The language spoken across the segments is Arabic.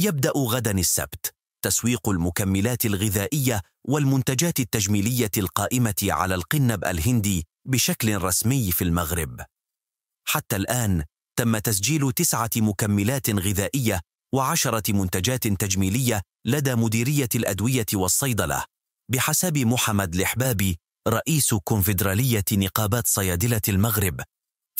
يبدأ غدا السبت تسويق المكملات الغذائية والمنتجات التجميلية القائمة على القنب الهندي بشكل رسمي في المغرب. حتى الآن تم تسجيل تسعة مكملات غذائية وعشرة منتجات تجميلية لدى مديرية الأدوية والصيدلة بحسب محمد لحبابي رئيس كونفدرالية نقابات صيادلة المغرب.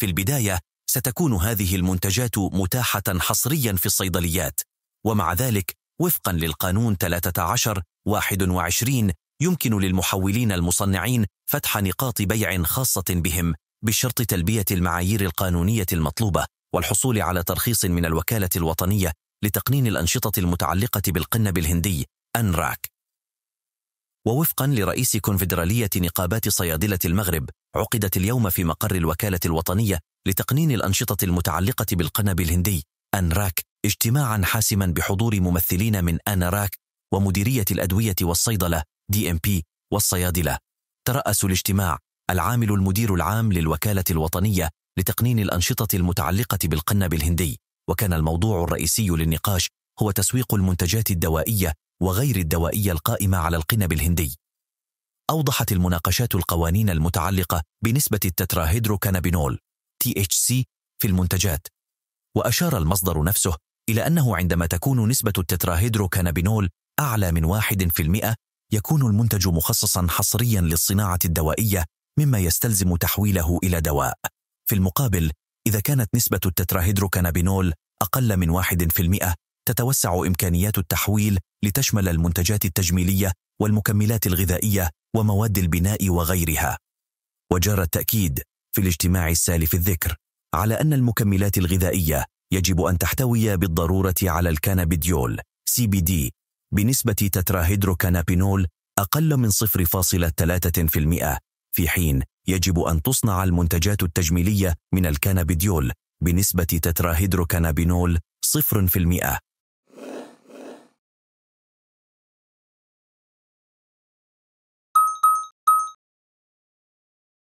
في البداية ستكون هذه المنتجات متاحة حصريا في الصيدليات ومع ذلك وفقا للقانون 13 21 يمكن للمحولين المصنعين فتح نقاط بيع خاصة بهم بشرط تلبية المعايير القانونية المطلوبة والحصول على ترخيص من الوكالة الوطنية لتقنين الأنشطة المتعلقة بالقنب الهندي أنراك ووفقا لرئيس كونفدرالية نقابات صيادلة المغرب عقدت اليوم في مقر الوكالة الوطنية لتقنين الأنشطة المتعلقة بالقنب الهندي أنراك اجتماعا حاسما بحضور ممثلين من آناراك ومديرية الأدوية والصيدلة دي ام بي والصيادلة ترأس الاجتماع العامل المدير العام للوكالة الوطنية لتقنين الأنشطة المتعلقة بالقنب الهندي وكان الموضوع الرئيسي للنقاش هو تسويق المنتجات الدوائية وغير الدوائية القائمة على القنب الهندي أوضحت المناقشات القوانين المتعلقة بنسبة التتراهيدروكانابينول THC في المنتجات وأشار المصدر نفسه إلى أنه عندما تكون نسبة التتراهيدروكانابينول أعلى من واحد في المئة يكون المنتج مخصصا حصريا للصناعة الدوائية مما يستلزم تحويله إلى دواء في المقابل إذا كانت نسبة التتراهيدروكانابينول أقل من واحد في المئة تتوسع إمكانيات التحويل لتشمل المنتجات التجميلية والمكملات الغذائية ومواد البناء وغيرها وجرى التأكيد في الاجتماع السالف الذكر على أن المكملات الغذائية يجب أن تحتوي بالضرورة على الكانابيديول CBD بنسبة تتراهيدروكانابينول أقل من 0.3% في حين يجب أن تصنع المنتجات التجميلية من الكانابيديول بنسبة تتراهيدروكانابينول 0%